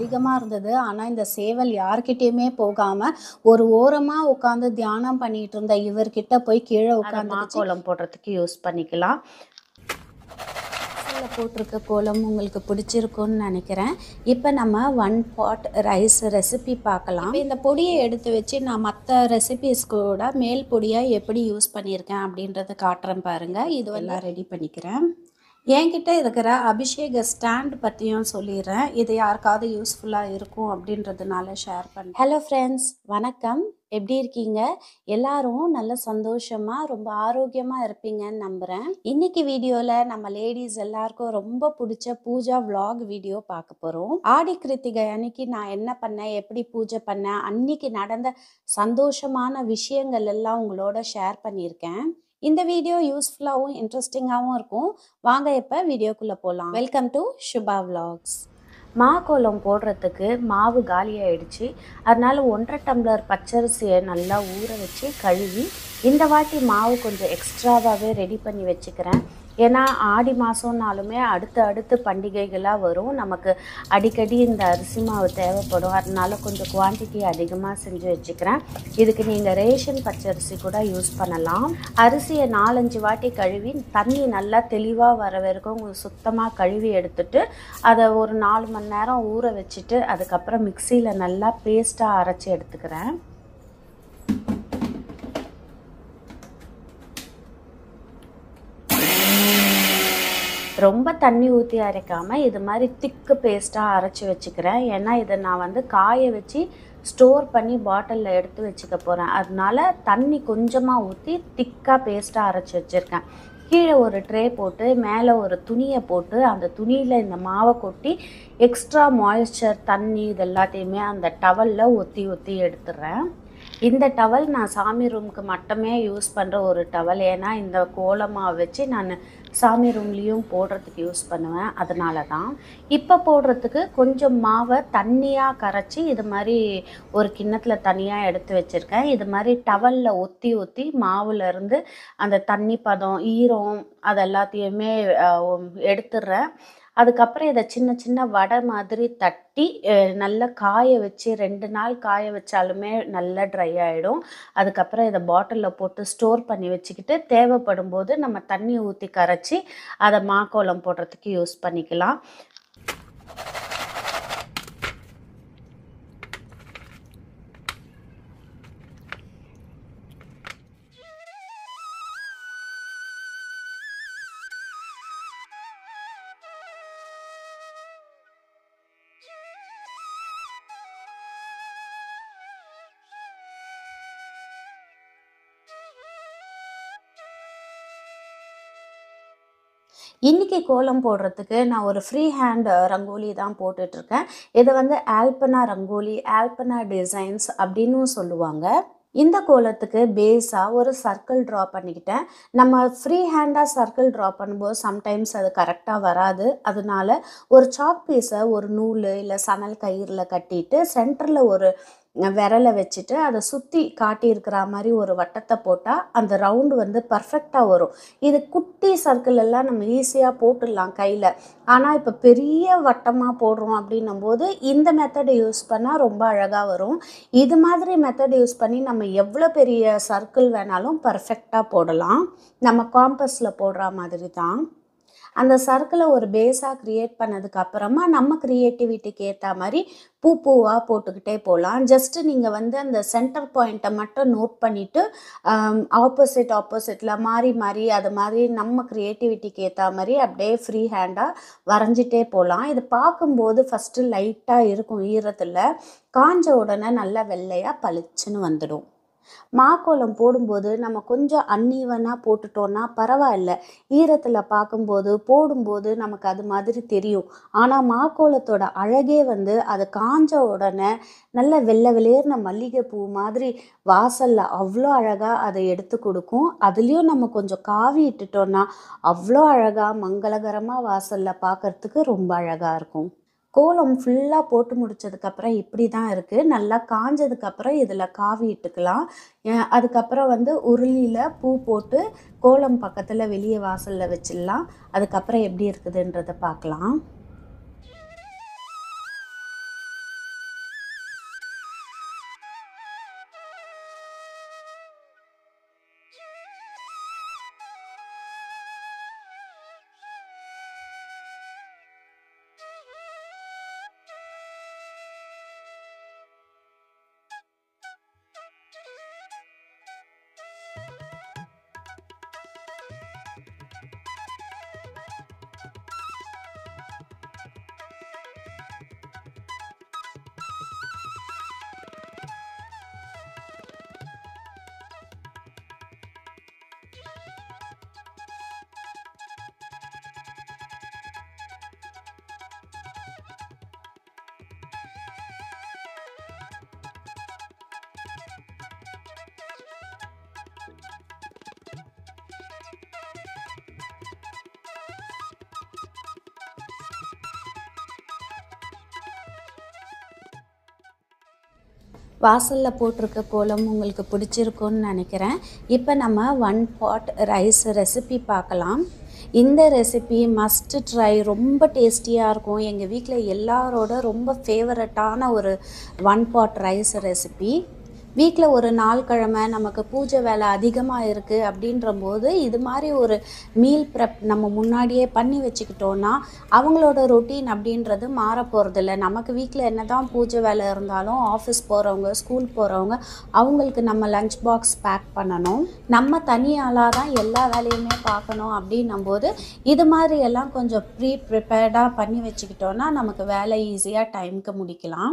அதிகமாக இருந்தது ஆனால் இந்த சேவல் யார்கிட்டேயுமே போகாமல் ஒரு ஓரமாக உட்காந்து தியானம் பண்ணிட்டு இருந்த இவர்கிட்ட போய் கீழே உட்காந்து கோலம் போடுறதுக்கு யூஸ் பண்ணிக்கலாம் போட்டிருக்க கோலம் உங்களுக்கு பிடிச்சிருக்கும்னு நினைக்கிறேன் இப்போ நம்ம ஒன் பாட் ரைஸ் ரெசிபி பார்க்கலாம் இந்த பொடியை எடுத்து வச்சு நான் மற்ற ரெசிபிஸ் கூட மேல் பொடியாக எப்படி யூஸ் பண்ணியிருக்கேன் அப்படின்றத காட்டுறேன் பாருங்கள் இது ரெடி பண்ணிக்கிறேன் என்கிட்ட இருக்கிற அபிஷேக ஸ்டாண்ட் பற்றியும் சொல்லிடுறேன் இது யாருக்காவது யூஸ்ஃபுல்லாக இருக்கும் அப்படின்றதுனால ஷேர் பண்ணேன் ஹலோ ஃப்ரெண்ட்ஸ் வணக்கம் எப்படி இருக்கீங்க எல்லாரும் நல்ல சந்தோஷமாக ரொம்ப ஆரோக்கியமாக இருப்பீங்கன்னு நம்புகிறேன் இன்னைக்கு வீடியோவில் நம்ம லேடிஸ் எல்லாருக்கும் ரொம்ப பிடிச்ச பூஜா விளாக் வீடியோ பார்க்க போகிறோம் ஆடி கிருத்திகை அன்னைக்கு நான் என்ன பண்ணேன் எப்படி பூஜை பண்ணேன் அன்னைக்கு நடந்த சந்தோஷமான விஷயங்கள் எல்லாம் உங்களோட ஷேர் பண்ணியிருக்கேன் இந்த வீடியோ யூஸ்ஃபுல்லாகவும் இன்ட்ரெஸ்டிங்காகவும் இருக்கும் வாங்க இப்போ வீடியோக்குள்ளே போகலாம் வெல்கம் டு சுபா விலாக்ஸ் மா கோலம் போடுறதுக்கு மாவு காலியாயிடுச்சு அதனால் ஒன்றரை டம்ளர் பச்சரிசியை நல்லா ஊற வச்சு கழுவி இந்த வாட்டி மாவு கொஞ்சம் எக்ஸ்ட்ராவாகவே ரெடி பண்ணி வச்சுக்கிறேன் ஏன்னா ஆடி மாதம்னாலுமே அடுத்து அடுத்து பண்டிகைகளாக வரும் நமக்கு அடிக்கடி இந்த அரிசி மாவு தேவைப்படும் அதனால கொஞ்சம் குவான்டிட்டி அதிகமாக செஞ்சு வச்சுக்கிறேன் இதுக்கு நீங்கள் ரேஷன் பச்சரிசி கூட யூஸ் பண்ணலாம் அரிசியை நாலஞ்சு வாட்டி கழுவி தண்ணி நல்லா தெளிவாக வர வரைக்கும் சுத்தமாக கழுவி எடுத்துட்டு அதை ஒரு நாலு மணி நேரம் ஊற வச்சுட்டு அதுக்கப்புறம் மிக்சியில் நல்லா பேஸ்ட்டாக அரைச்சி எடுத்துக்கிறேன் ரொம்ப தண்ணி ஊற்றி அரைக்காமல் இது மாதிரி திக்கு பேஸ்ட்டாக அரைச்சி வச்சுக்கிறேன் ஏன்னா இதை நான் வந்து காய வச்சு ஸ்டோர் பண்ணி பாட்டிலில் எடுத்து வச்சுக்க போகிறேன் அதனால தண்ணி கொஞ்சமாக ஊற்றி திக்காக பேஸ்ட்டாக அரைச்சி வச்சுருக்கேன் கீழே ஒரு ட்ரே போட்டு மேலே ஒரு துணியை போட்டு அந்த துணியில் இந்த மாவை கொட்டி எக்ஸ்ட்ரா மாய்ஸ்சர் தண்ணி இது எல்லாத்தையுமே அந்த டவலில் ஒத்தி ஒத்தி எடுத்துடுறேன் இந்த டவல் நான் சாமி ரூமுக்கு மட்டுமே யூஸ் பண்ணுற ஒரு டவல் ஏன்னா இந்த கோலமாக வச்சு நான் சாமி ரூம்லேயும் போடுறதுக்கு யூஸ் பண்ணுவேன் அதனால தான் இப்போ போடுறதுக்கு கொஞ்சம் மாவை தண்ணியாக கரைச்சி இது மாதிரி ஒரு கிண்ணத்தில் தனியாக எடுத்து வச்சுருக்கேன் இது மாதிரி டவலில் ஒத்தி ஒத்தி மாவுலேருந்து அந்த தண்ணி பதம் ஈரம் அது எல்லாத்தையுமே எடுத்துடுறேன் அதுக்கப்புறம் இதை சின்ன சின்ன வடை மாதிரி தட்டி நல்லா காய வச்சு ரெண்டு நாள் காய வச்சாலுமே நல்லா ட்ரை ஆகிடும் அதுக்கப்புறம் இதை பாட்டிலில் போட்டு ஸ்டோர் பண்ணி வச்சுக்கிட்டு தேவைப்படும் போது நம்ம தண்ணி ஊற்றி கரைச்சி அதை மாக்கோளம் போடுறதுக்கு யூஸ் பண்ணிக்கலாம் இன்றைக்கி கோலம் போடுறதுக்கு நான் ஒரு ஃப்ரீ ஹேண்ட் ரங்கோலி தான் போட்டுட்ருக்கேன் இதை வந்து ஆல்பனா ரங்கோலி ஆல்பனா டிசைன்ஸ் அப்படின்னு சொல்லுவாங்க இந்த கோலத்துக்கு பேஸாக ஒரு சர்க்கிள் ட்ரா பண்ணிக்கிட்டேன் நம்ம ஃப்ரீ ஹேண்டாக சர்க்கிள் ட்ரா பண்ணும்போது சம்டைம்ஸ் அது கரெக்டாக வராது அதனால ஒரு சாக் பீஸை ஒரு நூல் இல்லை சணல் கயிறில் கட்டிட்டு சென்டரில் ஒரு விரலை வச்சுட்டு அதை சுற்றி காட்டியிருக்கிற மாதிரி ஒரு வட்டத்தை போட்டால் அந்த ரவுண்டு வந்து பர்ஃபெக்டாக வரும் இது குட்டி சர்க்கிள் எல்லாம் நம்ம ஈஸியாக போட்டுடலாம் கையில் ஆனால் இப்போ பெரிய வட்டமாக போடுறோம் அப்படின்னும்போது இந்த மெத்தடை யூஸ் பண்ணால் ரொம்ப அழகாக வரும் இது மாதிரி மெத்தட் யூஸ் பண்ணி நம்ம எவ்வளோ பெரிய சர்க்கிள் வேணாலும் பர்ஃபெக்டாக போடலாம் நம்ம காம்பஸில் போடுற மாதிரி தான் அந்த சர்க்கிளை ஒரு பேஸாக க்ரியேட் பண்ணதுக்கப்புறமா நம்ம க்ரியேட்டிவிட்டிக்கு ஏற்ற மாதிரி பூ பூவாக போட்டுக்கிட்டே போகலாம் ஜஸ்ட்டு நீங்கள் வந்து அந்த சென்டர் பாயிண்ட்டை மட்டும் நோட் பண்ணிவிட்டு ஆப்போசிட் ஆப்போசிட்டில் மாறி மாறி அது மாதிரி நம்ம க்ரியேட்டிவிட்டிக்கு ஏற்ற மாதிரி அப்படியே ஃப்ரீ ஹேண்டாக வரைஞ்சிட்டே போகலாம் இது பார்க்கும்போது ஃபஸ்ட்டு லைட்டாக இருக்கும் ஈரத்தில் காஞ்ச உடனே நல்லா வெள்ளையாக பளிச்சுன்னு வந்துடும் மாக்கோலம் போடும்போது நம்ம கொஞ்சம் அன்னீவனாக போட்டுட்டோன்னா பரவாயில்ல ஈரத்தில் பார்க்கும்போது போடும்போது நமக்கு அது மாதிரி தெரியும் ஆனால் மாக்கோலத்தோட அழகே வந்து அது காஞ்ச உடனே நல்ல வெள்ளை வெளியேறின மல்லிகைப்பூ மாதிரி வாசலில் அவ்வளோ அழகாக அதை எடுத்து கொடுக்கும் அதுலேயும் நம்ம கொஞ்சம் காவி இட்டுட்டோன்னா அவ்வளோ அழகாக மங்களகரமாக வாசலில் பார்க்குறதுக்கு ரொம்ப அழகாக இருக்கும் கோலம் ஃபுல்லாக போட்டு முடித்ததுக்கப்புறம் இப்படி தான் இருக்குது நல்லா காஞ்சதுக்கப்புறம் இதில் காவி இட்டுக்கலாம் அதுக்கப்புறம் வந்து உருளியில் பூ போட்டு கோலம் பக்கத்தில் வெளியே வாசலில் வச்சிடலாம் அதுக்கப்புறம் எப்படி இருக்குதுன்றதை பார்க்கலாம் வாசலில் போட்டிருக்க கோலம் உங்களுக்கு பிடிச்சிருக்கும்னு நினைக்கிறேன் இப்போ நம்ம ஒன் பாட் ரைஸ் ரெசிபி பார்க்கலாம் இந்த ரெசிபி மஸ்ட் ட்ரை ரொம்ப டேஸ்டியாக இருக்கும் எங்கள் வீட்டில் எல்லாரோட ரொம்ப ஃபேவரட்டான ஒரு ஒன் பாட் ரைஸ் ரெசிபி வீட்டில் ஒரு நாள் கிழமை நமக்கு பூஜை வேலை அதிகமாக இருக்குது அப்படின்ற போது இது மாதிரி ஒரு மீல் ப்ரெப் நம்ம முன்னாடியே பண்ணி வச்சுக்கிட்டோன்னா அவங்களோட ரொட்டீன் அப்படின்றது மாற போகிறதில்ல நமக்கு வீட்டில் என்ன தான் பூஜை வேலை இருந்தாலும் ஆஃபீஸ் போகிறவங்க ஸ்கூல் போகிறவங்க அவங்களுக்கு நம்ம லஞ்ச் பாக்ஸ் பேக் பண்ணணும் நம்ம தனியாளாக தான் எல்லா வேலையுமே பார்க்கணும் அப்படின்னும் போது இது மாதிரி எல்லாம் கொஞ்சம் ப்ரீ ப்ரிப்பேர்டாக பண்ணி வச்சுக்கிட்டோன்னா நமக்கு வேலை ஈஸியாக டைமுக்கு முடிக்கலாம்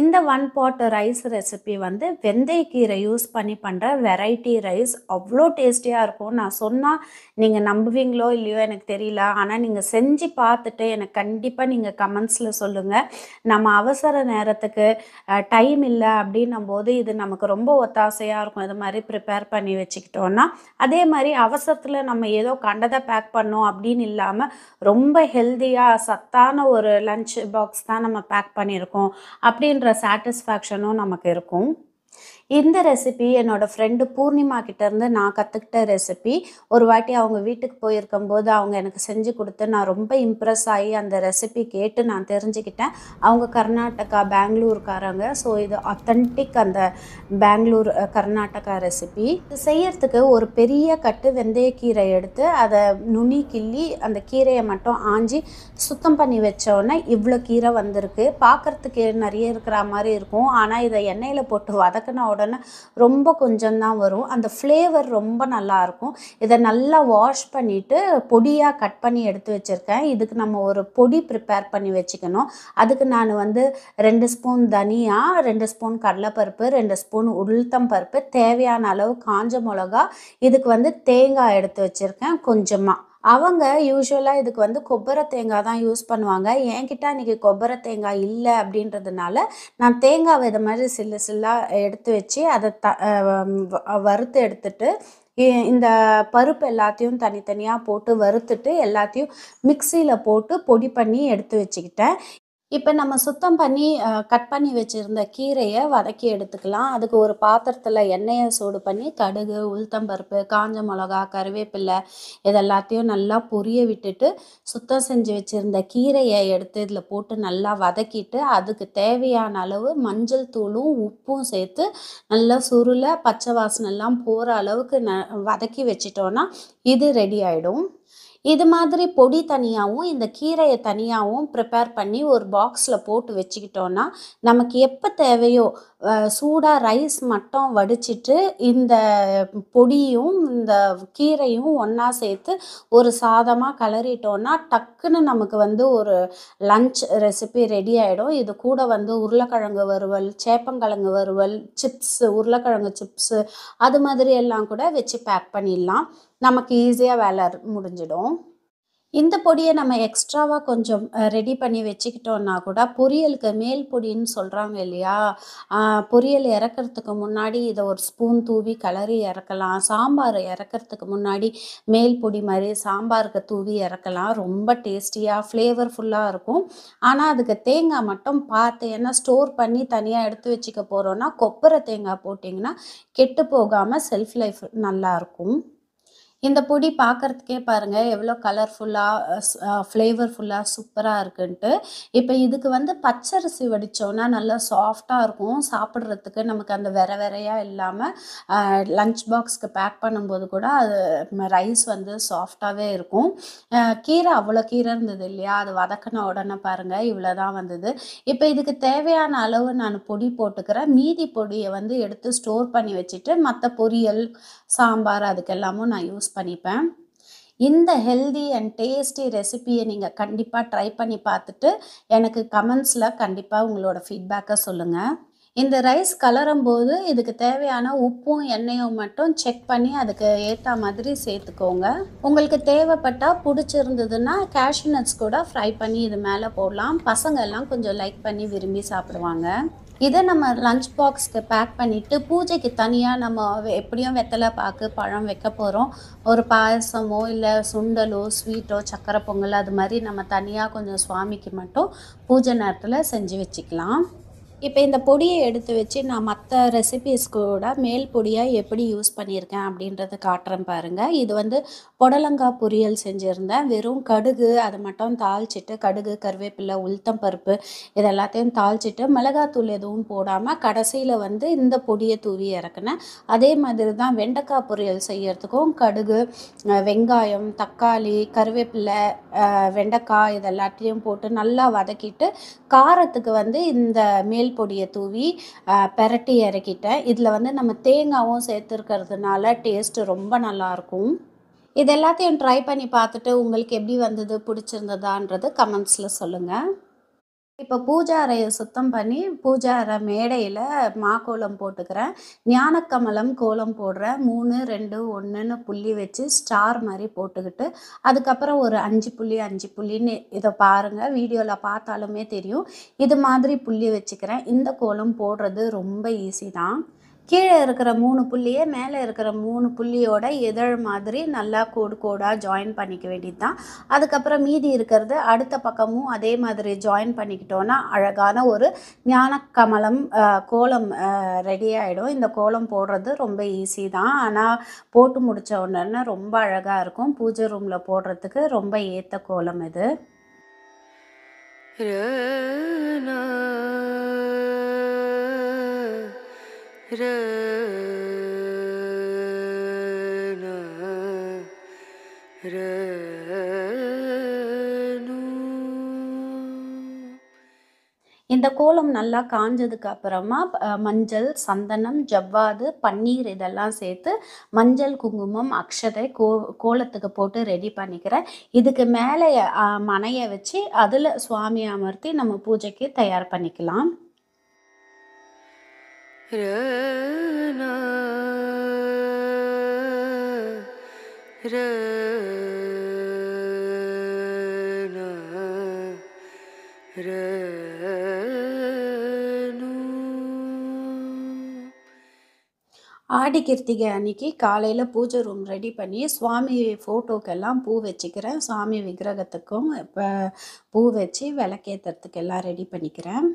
இந்த ஒன் பாட் ரைஸ் ரெசிபி வந்து வெந்தயக்கீரை யூஸ் பண்ணி பண்ணுற வெரைட்டி ரைஸ் அவ்வளோ டேஸ்டியாக இருக்கும் நான் சொன்னால் நீங்கள் நம்புவீங்களோ இல்லையோ எனக்கு தெரியல ஆனால் நீங்கள் செஞ்சு பார்த்துட்டு எனக்கு கண்டிப்பாக நீங்கள் கமெண்ட்ஸில் சொல்லுங்கள் நம்ம அவசர நேரத்துக்கு டைம் இல்லை அப்படின்னும் போது இது நமக்கு ரொம்ப ஒத்தாசையாக இருக்கும் இது மாதிரி ப்ரிப்பேர் பண்ணி வச்சுக்கிட்டோன்னா அதே மாதிரி அவசரத்தில் நம்ம ஏதோ கண்டதை பேக் பண்ணோம் அப்படின்னு இல்லாமல் ரொம்ப ஹெல்த்தியாக சத்தான ஒரு லஞ்ச் பாக்ஸ் தான் நம்ம பேக் பண்ணியிருக்கோம் அப்படின்னு அப்படின்ற சாட்டிஸ்ஃபேக்ஷனும் நமக்கு இருக்கும் இந்த ரெசிபி என்னோடய ஃப்ரெண்டு பூர்ணிமா கிட்டேருந்து நான் கற்றுக்கிட்ட ரெசிபி ஒரு வாட்டி அவங்க வீட்டுக்கு போயிருக்கும் போது அவங்க எனக்கு செஞ்சு கொடுத்து நான் ரொம்ப இம்ப்ரெஸ் ஆகி அந்த ரெசிபி கேட்டு நான் தெரிஞ்சுக்கிட்டேன் அவங்க கர்நாடகா பெங்களூர்காரங்க ஸோ இது அத்தன்டிக் அந்த பெங்களூர் கர்நாடகா ரெசிபி இது செய்யறதுக்கு ஒரு பெரிய கட்டு வெந்தய கீரை எடுத்து அதை நுனி கிள்ளி அந்த கீரையை மட்டும் ஆஞ்சி சுத்தம் பண்ணி வச்சோடனே இவ்வளோ கீரை வந்திருக்கு பார்க்குறதுக்கு நிறைய இருக்கிற மாதிரி இருக்கும் ஆனால் இதை எண்ணெயில் போட்டு வதக்கின உடனே பவுடர்னு ரொம்ப கொஞ்சம் தான் வரும் அந்த ஃப்ளேவர் ரொம்ப நல்லாயிருக்கும் இதை நல்லா வாஷ் பண்ணிவிட்டு பொடியாக கட் பண்ணி எடுத்து வச்சுருக்கேன் இதுக்கு நம்ம ஒரு பொடி ப்ரிப்பேர் பண்ணி வச்சுக்கணும் அதுக்கு நான் வந்து ரெண்டு ஸ்பூன் தனியா ரெண்டு ஸ்பூன் கடலைப்பருப்பு ரெண்டு ஸ்பூன் உளுத்தம் பருப்பு தேவையான அளவு காஞ்ச மிளகா இதுக்கு வந்து தேங்காய் எடுத்து வச்சுருக்கேன் கொஞ்சமாக அவங்க யூஸ்வலாக இதுக்கு வந்து கொಬ್ಬரை தேங்காய் தான் யூஸ் பண்ணுவாங்க என்கிட்ட இன்றைக்கி கொப்பர தேங்காய் இல்லை அப்படின்றதுனால நான் தேங்காவை இதை மாதிரி சில்லு சில்லாக எடுத்து வச்சு அதை த வறுத்து எடுத்துட்டு இந்த பருப்பு எல்லாத்தையும் தனித்தனியாக போட்டு வறுத்துட்டு எல்லாத்தையும் மிக்சியில் போட்டு பொடி பண்ணி எடுத்து வச்சுக்கிட்டேன் இப்போ நம்ம சுத்தம் பண்ணி கட் பண்ணி வச்சுருந்த கீரையை வதக்கி எடுத்துக்கலாம் அதுக்கு ஒரு பாத்திரத்தில் எண்ணெயை சூடு பண்ணி கடுகு உளுத்தம்பருப்பு காஞ்ச மிளகா கருவேப்பில்லை இதெல்லாத்தையும் நல்லா பொரிய விட்டுட்டு சுத்தம் செஞ்சு வச்சுருந்த கீரையை எடுத்து இதில் போட்டு நல்லா வதக்கிட்டு அதுக்கு தேவையான அளவு மஞ்சள் தூளும் உப்பும் சேர்த்து நல்லா சுருளை பச்சை வாசனைலாம் போகிற அளவுக்கு ந வதக்கி வச்சிட்டோன்னா இது ரெடி ஆகிடும் இது மாதிரி பொடி தனியாகவும் இந்த கீரையை தனியாகவும் ப்ரிப்பேர் பண்ணி ஒரு பாக்ஸில் போட்டு வச்சுக்கிட்டோன்னா நமக்கு எப்போ தேவையோ சூடாக ரைஸ் மட்டும் வடிச்சிட்டு இந்த பொடியும் இந்த கீரையும் ஒன்றா சேர்த்து ஒரு சாதமாக கிளறிட்டோன்னா டக்குன்னு நமக்கு வந்து ஒரு லன்ச் ரெசிபி ரெடி ஆகிடும் இது கூட வந்து உருளைக்கிழங்கு வறுவல் சேப்பங்கிழங்கு வறுவல் சிப்ஸு உருளைக்கிழங்கு சிப்ஸு அது மாதிரி எல்லாம் கூட வச்சு பேக் பண்ணிடலாம் நமக்கு ஈஸியாக வேலை முடிஞ்சிடும் இந்த பொடியை நம்ம எக்ஸ்ட்ராவாக கொஞ்சம் ரெடி பண்ணி வச்சுக்கிட்டோன்னா கூட பொரியலுக்கு மேல் பொடின்னு சொல்கிறாங்க இல்லையா பொரியல் இறக்கிறதுக்கு முன்னாடி இதை ஒரு ஸ்பூன் தூவி கலரி இறக்கலாம் சாம்பார் இறக்கிறதுக்கு முன்னாடி மேல் பொடி மாதிரி சாம்பாருக்கு தூவி இறக்கலாம் ரொம்ப டேஸ்டியாக ஃப்ளேவர்ஃபுல்லாக இருக்கும் ஆனால் அதுக்கு தேங்காய் மட்டும் பார்த்து ஏன்னா ஸ்டோர் பண்ணி தனியாக எடுத்து வச்சுக்க போகிறோன்னா கொப்பரை தேங்காய் போட்டிங்கன்னா கெட்டு போகாமல் செல்ஃப் லைஃப் நல்லாயிருக்கும் இந்த பொடி பார்க்குறதுக்கே பாருங்கள் எவ்வளோ கலர்ஃபுல்லாக ஃப்ளேவர்ஃபுல்லாக சூப்பராக இருக்குன்ட்டு இப்போ இதுக்கு வந்து பச்சரிசி வடித்தோன்னா நல்லா சாஃப்டாக இருக்கும் சாப்பிட்றதுக்கு நமக்கு அந்த வெற வெறையாக இல்லாமல் லஞ்ச் பாக்ஸ்க்கு பேக் பண்ணும்போது கூட அது ரைஸ் வந்து சாஃப்டாகவே இருக்கும் கீரை அவ்வளோ கீரை இருந்தது இல்லையா அது வதக்கின உடனே பாருங்கள் இவ்வளோ தான் வந்தது இப்போ இதுக்கு தேவையான அளவு நான் பொடி போட்டுக்கிறேன் மீதி பொடியை வந்து எடுத்து ஸ்டோர் பண்ணி வச்சுட்டு மற்ற பொரியல் சாம்பார் அதுக்கெல்லாமும் நான் யூஸ் பண்ணிப்பேன் இந்த ஹெல்தி அண்ட் டேஸ்டி ரெசிபியை நீங்கள் கண்டிப்பாக ட்ரை பண்ணி பார்த்துட்டு எனக்கு கமெண்ட்ஸில் கண்டிப்பாக உங்களோட ஃபீட்பேக்கை சொல்லுங்கள் இந்த ரைஸ் கலரும் போது இதுக்கு தேவையான உப்பும் எண்ணெயும் மட்டும் செக் பண்ணி அதுக்கு ஏற்ற மாதிரி சேர்த்துக்கோங்க உங்களுக்கு தேவைப்பட்டால் பிடிச்சிருந்ததுன்னா கேஷ்யூ நட்ஸ் கூட ஃப்ரை பண்ணி இது மேலே போடலாம் பசங்கள்லாம் கொஞ்சம் லைக் பண்ணி விரும்பி சாப்பிடுவாங்க இதை நம்ம லஞ்ச் பாக்ஸ்க்கு பேக் பண்ணிவிட்டு பூஜைக்கு தனியாக நம்ம எப்படியும் வெத்தலை பாக்கு பழம் வைக்க போகிறோம் ஒரு பாயசமோ இல்லை சுண்டலோ ஸ்வீட்டோ சக்கரை பொங்கல் அது மாதிரி நம்ம தனியாக கொஞ்சம் சுவாமிக்கு மட்டும் பூஜை நேரத்தில் செஞ்சு வச்சுக்கலாம் இப்போ இந்த பொடியை எடுத்து வச்சு நான் மற்ற ரெசிபிஸ் கூட மேல் பொடியாக எப்படி யூஸ் பண்ணியிருக்கேன் அப்படின்றத காட்டுறேன் பாருங்கள் இது வந்து புடலங்காய் பொரியல் செஞ்சுருந்தேன் வெறும் கடுகு அதை மட்டும் தாளிச்சிட்டு கடுகு கருவேப்பிலை உளுத்தம் பருப்பு இது எல்லாத்தையும் தாளிச்சிட்டு மிளகாத்தூள் எதுவும் போடாமல் கடைசியில் வந்து இந்த பொடியை தூவி இறக்குனேன் அதே மாதிரி தான் வெண்டைக்காய் பொரியல் செய்யறதுக்கும் கடுகு வெங்காயம் தக்காளி கருவேப்பிலை வெண்டைக்காய் இதெல்லாத்தையும் எல்லாத்தையும் போட்டு நல்லா வதக்கிட்டு காரத்துக்கு வந்து இந்த மேல் பொடியை தூவி பெரட்டி இறக்கிட்டேன் இதில் வந்து நம்ம தேங்காவும் சேர்த்துருக்கிறதுனால டேஸ்ட்டு ரொம்ப நல்லாயிருக்கும் இது எல்லாத்தையும் ட்ரை பண்ணி பார்த்துட்டு உங்களுக்கு எப்படி வந்தது பிடிச்சிருந்ததான்றது கமெண்ட்ஸில் சொல்லுங்கள் இப்போ பூஜா அறையை சுத்தம் பண்ணி பூஜா அறை மேடையில் மா கோலம் போட்டுக்கிறேன் ஞானக்கமலம் கோலம் போடுறேன் மூணு ரெண்டு ஒன்றுன்னு புள்ளி வச்சு ஸ்டார் மாதிரி போட்டுக்கிட்டு அதுக்கப்புறம் ஒரு அஞ்சு புள்ளி அஞ்சு புள்ளின்னு இதை பாருங்கள் வீடியோவில் பார்த்தாலுமே தெரியும் இது மாதிரி புள்ளி வச்சுக்கிறேன் இந்த கோலம் போடுறது ரொம்ப ஈஸி தான் கீழே இருக்கிற மூணு புள்ளியை மேலே இருக்கிற மூணு புள்ளியோட இதழ் மாதிரி நல்லா கோடு கோடாக ஜாயின் பண்ணிக்க வேண்டியது தான் அதுக்கப்புறம் மீதி இருக்கிறது அடுத்த பக்கமும் அதே மாதிரி ஜாயின் பண்ணிக்கிட்டோன்னா அழகான ஒரு ஞானக்கமலம் கோலம் ரெடி ஆகிடும் இந்த கோலம் போடுறது ரொம்ப ஈஸி தான் ஆனால் போட்டு முடித்த உடனே ரொம்ப அழகாக இருக்கும் பூஜை ரூமில் போடுறதுக்கு ரொம்ப ஏற்ற கோலம் இது இந்த கோலம் நல்லா காஞ்சதுக்கு அப்புறமா மஞ்சள் சந்தனம் ஜவ்வாது பன்னீர் இதெல்லாம் சேர்த்து மஞ்சள் குங்குமம் அக்ஷதை கோ கோலத்துக்கு போட்டு ரெடி பண்ணிக்கிறேன் இதுக்கு மேலே மனையை வச்சு அதில் சுவாமியை அமர்த்தி நம்ம பூஜைக்கு தயார் பண்ணிக்கலாம் ஆடி கிருத்திகை அன்னைக்கு காலையில் பூஜை ரூம் ரெடி பண்ணி சுவாமி ஃபோட்டோக்கெல்லாம் பூ வச்சுக்கிறேன் சுவாமி விக்கிரகத்துக்கும் பூ வச்சு விளக்கேற்றுறதுக்கு எல்லாம் ரெடி பண்ணிக்கிறேன்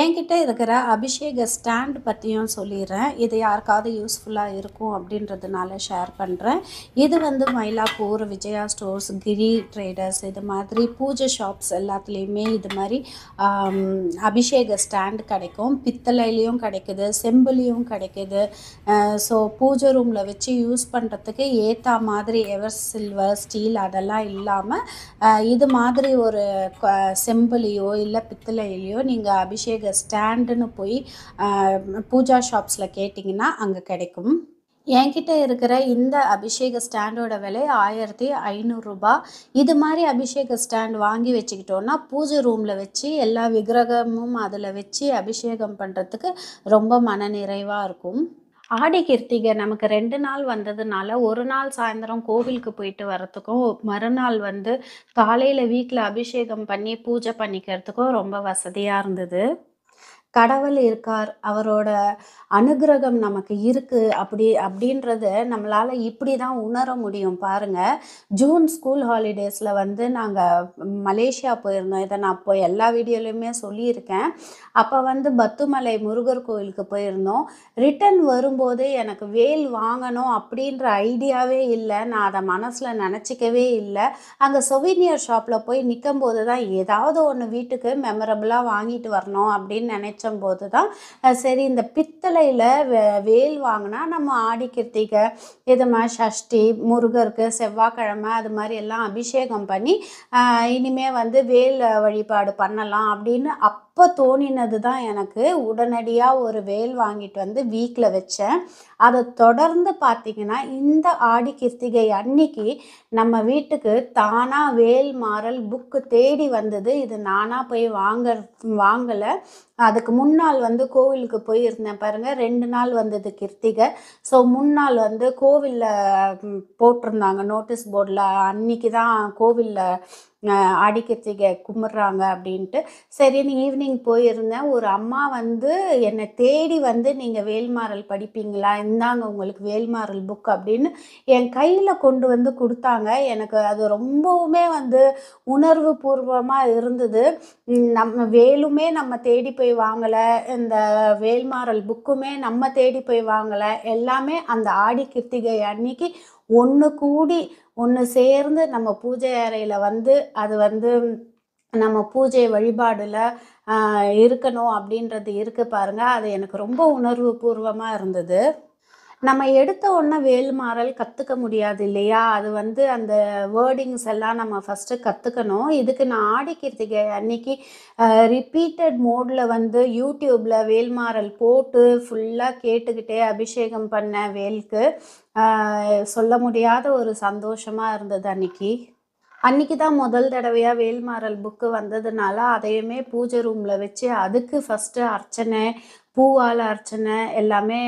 என்கிட்ட இருக்கிற அபிஷேக ஸ்டாண்ட் பற்றியும் சொல்லிடுறேன் இது யாருக்காவது யூஸ்ஃபுல்லாக இருக்கும் அப்படின்றதுனால ஷேர் பண்ணுறேன் இது வந்து மயிலாப்பூர் விஜயா ஸ்டோர்ஸ் கிரி ட்ரேடர்ஸ் இது மாதிரி பூஜை ஷாப்ஸ் எல்லாத்துலேயுமே இது மாதிரி அபிஷேக ஸ்டாண்ட் கிடைக்கும் பித்தளையிலையும் கிடைக்குது செம்புலையும் கிடைக்குது ஸோ பூஜை ரூமில் வச்சு யூஸ் பண்ணுறதுக்கு ஏற்ற மாதிரி எவர் சில்வர் ஸ்டீல் அதெல்லாம் இல்லாமல் இது மாதிரி ஒரு செம்புலையோ இல்லை பித்தளையிலையோ நீங்கள் அபிஷேக அபிஷேக ஸ்டாண்டுன்னு போய் பூஜா ஷாப்ஸில் கேட்டிங்கன்னா அங்கே கிடைக்கும் என்கிட்ட இருக்கிற இந்த அபிஷேக ஸ்டாண்டோட விலை ஆயிரத்தி ஐநூறுரூபா இது மாதிரி அபிஷேக ஸ்டாண்ட் வாங்கி வச்சுக்கிட்டோன்னா பூஜை ரூமில் வச்சு எல்லா விக்கிரகமும் அதில் வச்சு அபிஷேகம் பண்ணுறதுக்கு ரொம்ப மனநிறைவாக இருக்கும் ஆடி கிருத்திகை நமக்கு ரெண்டு நாள் வந்ததுனால ஒரு நாள் சாயந்தரம் கோவிலுக்கு போயிட்டு வரத்துக்கும் மறுநாள் வந்து காலையில் வீட்டில் அபிஷேகம் பண்ணி பூஜை பண்ணிக்கிறதுக்கும் ரொம்ப வசதியாக இருந்தது கடவுள் இருக்கார் அவரோட அனுகிரகம் நமக்கு இருக்குது அப்படி அப்படின்றத நம்மளால் இப்படி தான் உணர முடியும் பாருங்கள் ஜூன் ஸ்கூல் ஹாலிடேஸில் வந்து நாங்கள் மலேசியா போயிருந்தோம் இதை நான் இப்போ எல்லா வீடியோலையுமே சொல்லியிருக்கேன் அப்போ வந்து பத்துமலை முருகர் கோயிலுக்கு போயிருந்தோம் ரிட்டன் வரும்போது எனக்கு வேல் வாங்கணும் அப்படின்ற ஐடியாவே இல்லை நான் அதை மனசில் நினச்சிக்கவே இல்லை அங்கே சொவினியர் ஷாப்பில் போய் நிற்கும் போது தான் ஏதாவது ஒன்று வீட்டுக்கு மெமரபுளாக வாங்கிட்டு வரணும் அப்படின்னு நினச்சேன் வச்சம்போது தான் சரி இந்த பித்தளையில் வேல் வாங்கினா நம்ம ஆடி கிருத்திகை இது மாதிரி சஷ்டி முருகருக்கு செவ்வாய்க்கிழமை அது மாதிரி எல்லாம் அபிஷேகம் பண்ணி இனிமே வந்து வேல் வழிபாடு பண்ணலாம் அப்படின்னு அப் அப்போ தோணினது தான் எனக்கு உடனடியாக ஒரு வேல் வாங்கிட்டு வந்து வீக்கில் வச்சேன் அதை தொடர்ந்து பார்த்திங்கன்னா இந்த ஆடி கிருத்திகை அன்னைக்கு நம்ம வீட்டுக்கு தானாக வேல் மாறல் புக்கு தேடி வந்தது இது நானாக போய் வாங்க வாங்கலை அதுக்கு முன்னாள் வந்து கோவிலுக்கு போயிருந்தேன் பாருங்கள் ரெண்டு நாள் வந்தது கிருத்திகை ஸோ முன்னாள் வந்து கோவிலில் போட்டிருந்தாங்க நோட்டீஸ் போர்டில் அன்னைக்கு தான் கோவிலில் ஆடிக்கிருத்திகை கும்பிட்றாங்க அப்படின்ட்டு சரின்னு ஈவினிங் போயிருந்தேன் ஒரு அம்மா வந்து என்னை தேடி வந்து நீங்கள் வேல்மாறல் படிப்பீங்களா இந்தாங்க உங்களுக்கு வேல்மாறல் புக் அப்படின்னு என் கையில் கொண்டு வந்து கொடுத்தாங்க எனக்கு அது ரொம்பவுமே வந்து உணர்வு பூர்வமாக இருந்தது நம்ம வேலுமே நம்ம தேடி போய் வாங்கலை இந்த வேல்மாறல் புக்குமே நம்ம தேடி போய் வாங்கலை எல்லாமே அந்த ஆடி கிருத்திகை அன்னைக்கு ஒன்று கூடி ஒன்று சேர்ந்து நம்ம பூஜை அறையில் வந்து அது வந்து நம்ம பூஜை வழிபாடில் இருக்கணும் அப்படின்றது இருக்குது பாருங்கள் அது எனக்கு ரொம்ப உணர்வு பூர்வமாக இருந்தது நம்ம எடுத்த உடனே வேல்மாறல் கற்றுக்க முடியாது இல்லையா அது வந்து அந்த வேர்டிங்ஸ் எல்லாம் நம்ம ஃபஸ்ட்டு கற்றுக்கணும் இதுக்கு நான் ஆடிக்கிறதுக்கு அன்னைக்கு ரிப்பீட்டட் மோடில் வந்து யூடியூப்பில் வேல்மாறல் போட்டு ஃபுல்லாக கேட்டுக்கிட்டே அபிஷேகம் பண்ண வேலுக்கு சொல்ல முடியாத ஒரு சந்தோஷமாக இருந்தது அன்னைக்கு அன்றைக்கி தான் முதல் தடவையாக வேல்மாறல் புக்கு வந்ததுனால அதையுமே பூஜை ரூமில் வச்சு அதுக்கு ஃபஸ்ட்டு அர்ச்சனை பூவால் அர்ச்சனை எல்லாமே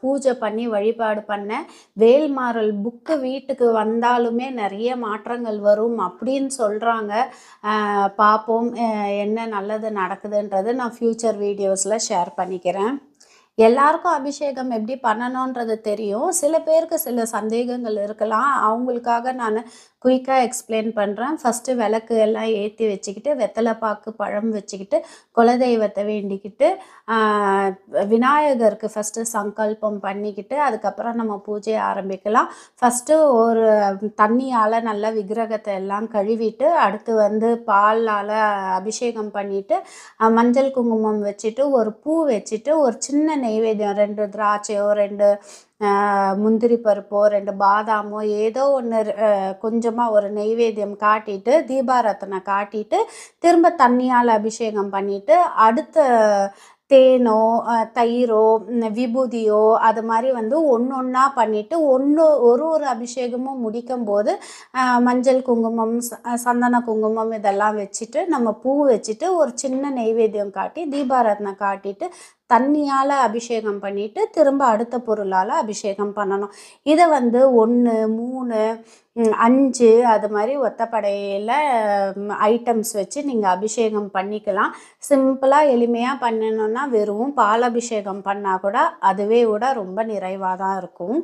பூஜை பண்ணி வழிபாடு பண்ணேன் வேல்மாறல் புக்கு வீட்டுக்கு வந்தாலுமே நிறைய மாற்றங்கள் வரும் அப்படின்னு சொல்கிறாங்க பார்ப்போம் என்ன நல்லது நடக்குதுன்றது நான் ஃப்யூச்சர் வீடியோஸில் ஷேர் பண்ணிக்கிறேன் எல்லாருக்கும் அபிஷேகம் எப்படி பண்ணணுன்றது தெரியும் சில பேருக்கு சில சந்தேகங்கள் இருக்கலாம் அவங்களுக்காக நான் குயிக்காக எக்ஸ்பிளைன் பண்ணுறேன் ஃபஸ்ட்டு விளக்கு எல்லாம் ஏற்றி வச்சுக்கிட்டு வெத்தலை பாக்கு பழம் வச்சுக்கிட்டு குலதெய்வத்தை வேண்டிக்கிட்டு விநாயகருக்கு ஃபஸ்ட்டு சங்கல்பம் பண்ணிக்கிட்டு அதுக்கப்புறம் நம்ம பூஜையை ஆரம்பிக்கலாம் ஃபஸ்ட்டு ஒரு தண்ணியால் நல்ல விக்கிரகத்தை எல்லாம் கழுவிட்டு அடுத்து வந்து பாலால் அபிஷேகம் பண்ணிவிட்டு மஞ்சள் குங்குமம் வச்சுட்டு ஒரு பூ வச்சுட்டு ஒரு சின்ன நெய்வேத்தியம் ரெண்டு திராட்சையோ ரெண்டு முந்திரி பருப்போ ரெண்டு பாதாமோ ஏதோ ஒன்று கொஞ்சமாக ஒரு நெய்வேத்தியம் காட்டிட்டு தீபாரத்தனை காட்டிட்டு திரும்ப தண்ணியால் அபிஷேகம் பண்ணிவிட்டு அடுத்த தேனோ தயிரோ விபூதியோ அது மாதிரி வந்து ஒன்று ஒன்றா பண்ணிவிட்டு ஒன்று ஒரு ஒரு அபிஷேகமும் முடிக்கும்போது மஞ்சள் குங்குமம் சந்தன குங்குமம் இதெல்லாம் வச்சுட்டு நம்ம பூ வச்சுட்டு ஒரு சின்ன நெய்வேத்தியம் காட்டி தீபாரத்னை காட்டிட்டு தண்ணியால் அபிஷேகம் பண்ணிவிட்டு திரும்ப அடுத்த பொருளால் அபிஷேகம் பண்ணணும் இதை வந்து ஒன்று மூணு அஞ்சு அது மாதிரி ஒத்தப்படையில் ஐட்டம்ஸ் வச்சு நீங்கள் அபிஷேகம் பண்ணிக்கலாம் சிம்பிளாக எளிமையாக பண்ணணுன்னா வெறும் பால் அபிஷேகம் பண்ணால் கூட அதுவே கூட ரொம்ப நிறைவாக தான் இருக்கும்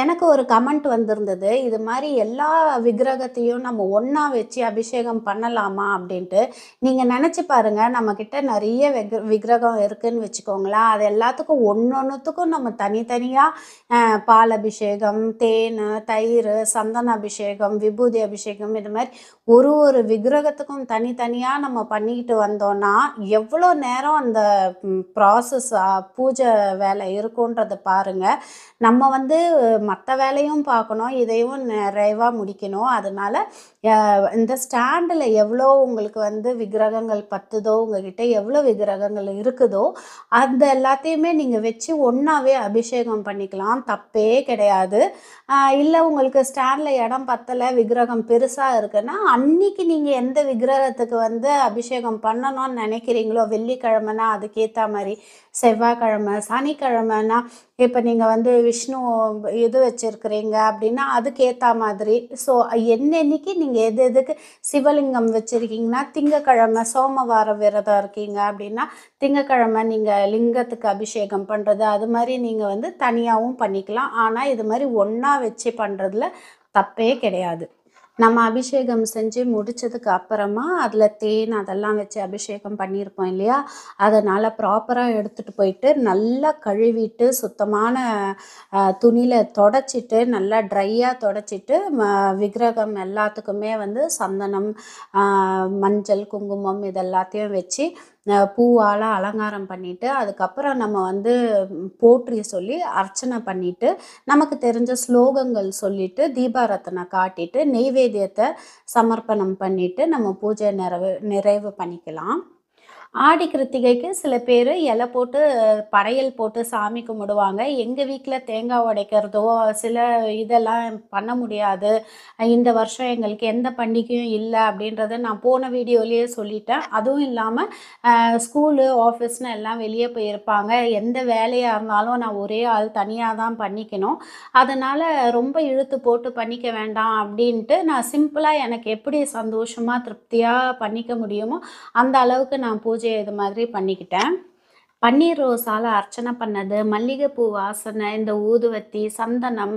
எனக்கு ஒரு கமெண்ட் வந்திருந்தது இது மாதிரி எல்லா விக்கிரகத்தையும் நம்ம ஒன்றா வச்சு அபிஷேகம் பண்ணலாமா அப்படின்ட்டு நீங்கள் நினச்சி பாருங்கள் நம்மக்கிட்ட நிறைய விக் விக்கிரகம் இருக்குதுன்னு வச்சுக்கோங்களேன் அது எல்லாத்துக்கும் ஒன்று ஒன்றுத்துக்கும் நம்ம தனித்தனியாக பால் அபிஷேகம் தேன் தயிர் சந்தன அபிஷேகம் விபூதி அபிஷேகம் இது மாதிரி ஒரு ஒரு விக்கிரகத்துக்கும் தனித்தனியாக நம்ம பண்ணிக்கிட்டு வந்தோம்னா எவ்வளோ நேரம் அந்த ப்ராசஸ் பூஜை வேலை இருக்கும்ன்றது பாருங்கள் நம்ம வந்து மற்ற வேலையும் பார்க்கணும் இதையும் நிறைவாக முடிக்கணும் அதனால் இந்த ஸ்டாண்டில் எவ்வளோ உங்களுக்கு வந்து விக்கிரகங்கள் பத்துதோ உங்ககிட்ட எவ்வளோ விக்கிரகங்கள் இருக்குதோ அந்த எல்லாத்தையுமே நீங்கள் வச்சு ஒன்றாவே அபிஷேகம் பண்ணிக்கலாம் தப்பே கிடையாது இல்லை உங்களுக்கு ஸ்டாண்டில் இடம் பத்தலை விக்கிரகம் பெருசாக இருக்குன்னா அன்னைக்கு நீங்கள் எந்த விக்கிரகத்துக்கு வந்து அபிஷேகம் பண்ணணும்னு நினைக்கிறீங்களோ வெள்ளிக்கிழமைனா அதுக்கேற்ற மாதிரி செவ்வாய்க்கிழமை சனிக்கிழமைனா இப்போ நீங்கள் வந்து விஷ்ணு இது வச்சுருக்குறீங்க அப்படின்னா அதுக்கேற்ற மாதிரி ஸோ என்னென்னைக்கு நீங்கள் எது எதுக்கு சிவலிங்கம் வச்சுருக்கீங்கன்னா திங்கக்கிழமை சோமவார விரதம் இருக்கீங்க அப்படின்னா திங்கக்கிழமை நீங்கள் லிங்கத்துக்கு அபிஷேகம் பண்ணுறது அது மாதிரி நீங்கள் வந்து தனியாகவும் பண்ணிக்கலாம் ஆனால் இது மாதிரி ஒன்றா வச்சு பண்ணுறதுல தப்பே கிடையாது நம்ம அபிஷேகம் செஞ்சு முடித்ததுக்கு அப்புறமா அதில் தேன் அதெல்லாம் வச்சு அபிஷேகம் பண்ணியிருப்போம் இல்லையா அதனால் ப்ராப்பராக எடுத்துகிட்டு போயிட்டு நல்லா கழுவிட்டு சுத்தமான துணியில் தொடச்சிட்டு நல்லா ட்ரையாக தொடச்சிட்டு விக்கிரகம் எல்லாத்துக்குமே வந்து சந்தனம் மஞ்சள் குங்குமம் இதெல்லாத்தையும் வச்சு பூவால் அலங்காரம் பண்ணிவிட்டு அதுக்கப்புறம் நம்ம வந்து போற்றி சொல்லி அர்ச்சனை பண்ணிவிட்டு நமக்கு தெரிஞ்ச ஸ்லோகங்கள் சொல்லிவிட்டு தீபாரத்தனை காட்டிட்டு நெய்வேத்தியத்தை சமர்ப்பணம் பண்ணிவிட்டு நம்ம பூஜை நிறைவு நிறைவு பண்ணிக்கலாம் ஆடி கிருத்திகைக்கு சில பேர் இலை போட்டு படையல் போட்டு சாமி கும்பிடுவாங்க எங்கள் வீட்டில் தேங்காய் உடைக்கிறதோ சில இதெல்லாம் பண்ண முடியாது இந்த வருஷம் எங்களுக்கு எந்த பண்டிகையும் இல்லை அப்படின்றத நான் போன வீடியோலேயே சொல்லிட்டேன் அதுவும் இல்லாமல் ஸ்கூலு ஆஃபீஸ்னு எல்லாம் வெளியே போயிருப்பாங்க எந்த வேலையாக இருந்தாலும் நான் ஒரே ஆள் தனியாக தான் பண்ணிக்கணும் அதனால் ரொம்ப இழுத்து போட்டு பண்ணிக்க வேண்டாம் அப்படின்ட்டு நான் சிம்பிளாக எனக்கு எப்படி சந்தோஷமாக திருப்தியாக பண்ணிக்க முடியுமோ அந்த அளவுக்கு நான் பூஜை இது மாதிரி பண்ணிக்கிட்டேன் பன்னீர் ரோஸால் அர்ச்சனை பண்ணது மல்லிகைப்பூ வாசனை இந்த ஊதுவத்தி சந்தனம்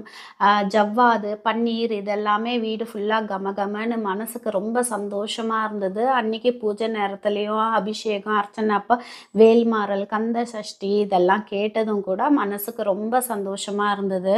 ஜவ்வாது பன்னீர் இதெல்லாமே வீடு ஃபுல்லாக கமகமன்னு மனசுக்கு ரொம்ப சந்தோஷமாக இருந்தது அன்றைக்கி பூஜை நேரத்துலேயும் அபிஷேகம் அர்ச்சனை அப்போ வேல்மாறல் கந்த சஷ்டி இதெல்லாம் கேட்டதும் கூட மனசுக்கு ரொம்ப சந்தோஷமாக இருந்தது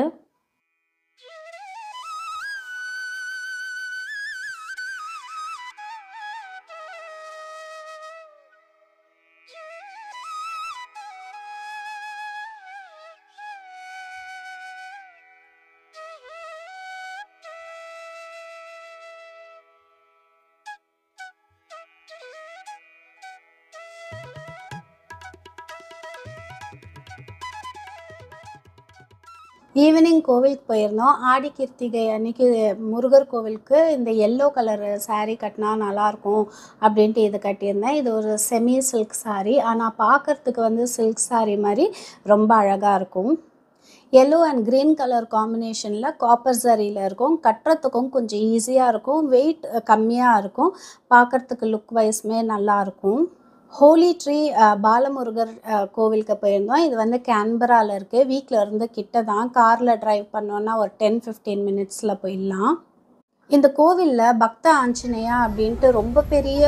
ஈவினிங் கோவிலுக்கு போயிருந்தோம் ஆடி கிருத்திகை அன்னைக்கு முருகர் கோவிலுக்கு இந்த எல்லோ கலர் சாரீ கட்டினா நல்லாயிருக்கும் அப்படின்ட்டு இது கட்டியிருந்தேன் இது ஒரு செமி சில்க் சாரீ ஆனால் பார்க்குறதுக்கு வந்து சில்க் சாரீ மாதிரி ரொம்ப அழகாக இருக்கும் எல்லோ அண்ட் க்ரீன் கலர் காம்பினேஷனில் காப்பர் சரியில் இருக்கும் கட்டுறதுக்கும் கொஞ்சம் ஈஸியாக இருக்கும் வெயிட் கம்மியாக இருக்கும் பார்க்குறதுக்கு லுக் வைஸ்மே நல்லாயிருக்கும் ஹோலி ட்ரீ பாலமுருகர் கோவிலுக்கு போயிருந்தோம் இது வந்து கேன்பராவில் இருக்குது வீட்டில் இருந்து கிட்ட தான் காரில் ட்ரைவ் பண்ணோன்னா ஒரு டென் ஃபிஃப்டீன் மினிட்ஸில் போயிடலாம் இந்த கோவிலில் பக்த ஆஞ்சநேயா அப்படின்ட்டு ரொம்ப பெரிய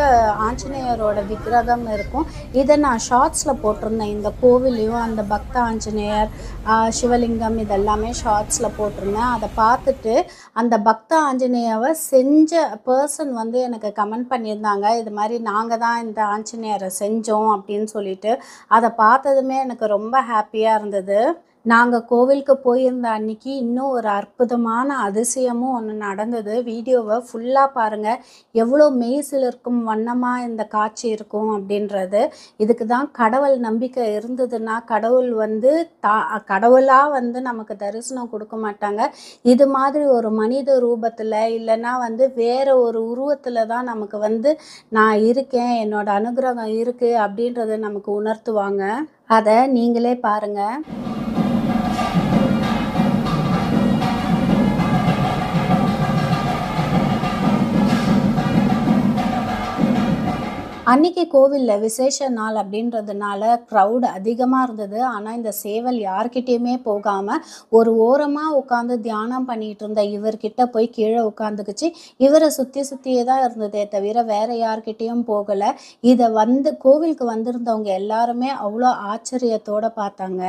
ஆஞ்சநேயரோட விக்கிரகம் இருக்கும் இதை நான் ஷார்ட்ஸில் போட்டிருந்தேன் இந்த கோவிலையும் அந்த பக்த ஆஞ்சநேயர் சிவலிங்கம் இதெல்லாமே ஷார்ட்ஸில் போட்டிருந்தேன் அதை பார்த்துட்டு அந்த பக்த ஆஞ்சநேயாவை செஞ்ச பர்சன் வந்து எனக்கு கமெண்ட் பண்ணியிருந்தாங்க இது மாதிரி நாங்கள் தான் இந்த ஆஞ்சநேயரை செஞ்சோம் அப்படின்னு சொல்லிட்டு அதை பார்த்ததுமே எனக்கு ரொம்ப ஹாப்பியாக இருந்தது நாங்கள் கோவிலுக்கு போயிருந்த அன்னைக்கு இன்னும் ஒரு அற்புதமான அதிசயமும் ஒன்று நடந்தது வீடியோவை ஃபுல்லாக பாருங்கள் எவ்வளோ மெய்சில் இருக்கும் வண்ணமாக இந்த காட்சி இருக்கும் அப்படின்றது இதுக்கு தான் கடவுள் நம்பிக்கை இருந்ததுன்னா கடவுள் வந்து தா கடவுளாக வந்து நமக்கு தரிசனம் கொடுக்க மாட்டாங்க இது மாதிரி ஒரு மனித ரூபத்தில் இல்லைன்னா வந்து வேறு ஒரு உருவத்தில் தான் நமக்கு வந்து நான் இருக்கேன் என்னோட அனுகிரகம் இருக்குது அப்படின்றத நமக்கு உணர்த்துவாங்க அதை நீங்களே பாருங்கள் அன்னைக்கு கோவிலில் விசேஷ நாள் அப்படின்றதுனால க்ரௌட் அதிகமாக இருந்தது ஆனால் இந்த சேவல் யார்கிட்டேயுமே போகாமல் ஒரு ஓரமாக உட்காந்து தியானம் பண்ணிகிட்டு இருந்த இவர்கிட்ட போய் கீழே உட்காந்துக்குச்சு இவரை சுற்றி சுற்றியே தான் இருந்ததே தவிர வேறு யார்கிட்டேயும் போகலை இதை வந்து கோவிலுக்கு வந்திருந்தவங்க எல்லாருமே அவ்வளோ ஆச்சரியத்தோடு பார்த்தாங்க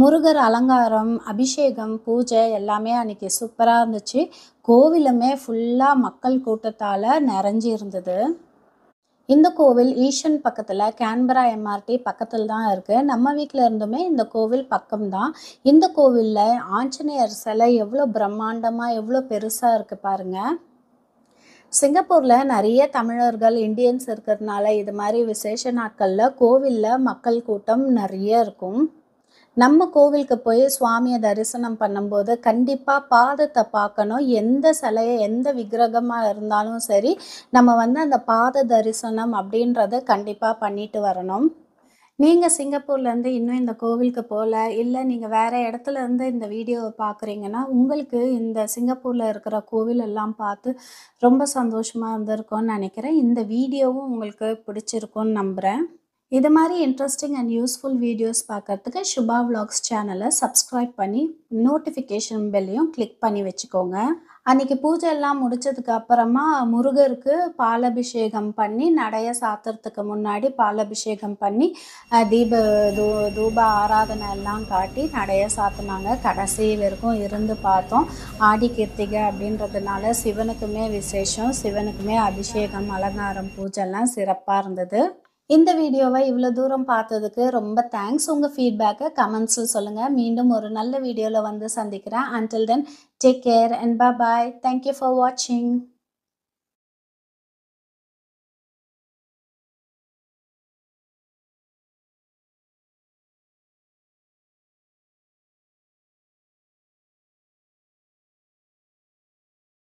முருகர் அலங்காரம் அபிஷேகம் பூஜை எல்லாமே அன்றைக்கி சூப்பராக இருந்துச்சு கோவிலுமே ஃபுல்லாக மக்கள் கூட்டத்தால் நிறைஞ்சி இருந்தது இந்த கோவில் ஈஷன் பக்கத்தில் கேன்பரா எம்ஆர்டி பக்கத்தில் தான் இருக்குது நம்ம வீட்டில் இருந்துமே இந்த கோவில் பக்கம்தான் இந்த கோவிலில் ஆஞ்சநேயர் சிலை எவ்வளோ பிரம்மாண்டமாக எவ்வளோ பெருசாக இருக்குது பாருங்கள் சிங்கப்பூரில் நிறைய தமிழர்கள் இந்தியன்ஸ் இருக்கிறதுனால இது மாதிரி விசேஷ நாட்களில் கோவிலில் மக்கள் கூட்டம் நிறைய இருக்கும் நம்ம கோவிலுக்கு போய் சுவாமியை தரிசனம் பண்ணும்போது கண்டிப்பாக பாதத்தை பார்க்கணும் எந்த சிலையை எந்த விக்கிரகமாக இருந்தாலும் சரி நம்ம வந்து அந்த பாத தரிசனம் அப்படின்றத கண்டிப்பாக பண்ணிட்டு வரணும் நீங்கள் சிங்கப்பூர்லேருந்து இன்னும் இந்த கோவிலுக்கு போகல இல்லை நீங்கள் வேறு இடத்துல இருந்து இந்த வீடியோவை பார்க்குறீங்கன்னா உங்களுக்கு இந்த சிங்கப்பூரில் இருக்கிற கோவில் எல்லாம் பார்த்து ரொம்ப சந்தோஷமாக இருந்திருக்கும்னு நினைக்கிறேன் இந்த வீடியோவும் உங்களுக்கு பிடிச்சிருக்கும்னு நம்புகிறேன் இது மாதிரி இன்ட்ரெஸ்டிங் அண்ட் யூஸ்ஃபுல் வீடியோஸ் பார்க்குறதுக்கு சுபா விலாக்ஸ் சேனலை சப்ஸ்கிரைப் பண்ணி நோட்டிஃபிகேஷன் பெல்லையும் கிளிக் பண்ணி வச்சுக்கோங்க அன்றைக்கி பூஜை எல்லாம் முடித்ததுக்கு அப்புறமா முருகருக்கு பாலபிஷேகம் பண்ணி நடைய சாத்துறதுக்கு முன்னாடி பாலபிஷேகம் பண்ணி தீப தூ தூப ஆராதனை எல்லாம் காட்டி நடைய சாத்துனாங்க கடைசி வரைக்கும் இருந்து பார்த்தோம் ஆடி கீர்த்திகை அப்படின்றதுனால சிவனுக்குமே விசேஷம் சிவனுக்குமே அபிஷேகம் அலங்காரம் எல்லாம் சிறப்பாக இருந்தது இந்த வீடியோவை இவ்வளோ தூரம் பார்த்ததுக்கு ரொம்ப தேங்க்ஸ் உங்கள் ஃபீட்பேக்கை கமெண்ட்ஸில் சொல்லுங்கள் மீண்டும் ஒரு நல்ல வீடியோவில் வந்து சந்திக்கிறேன் until then take care and bye thank you for வாட்சிங்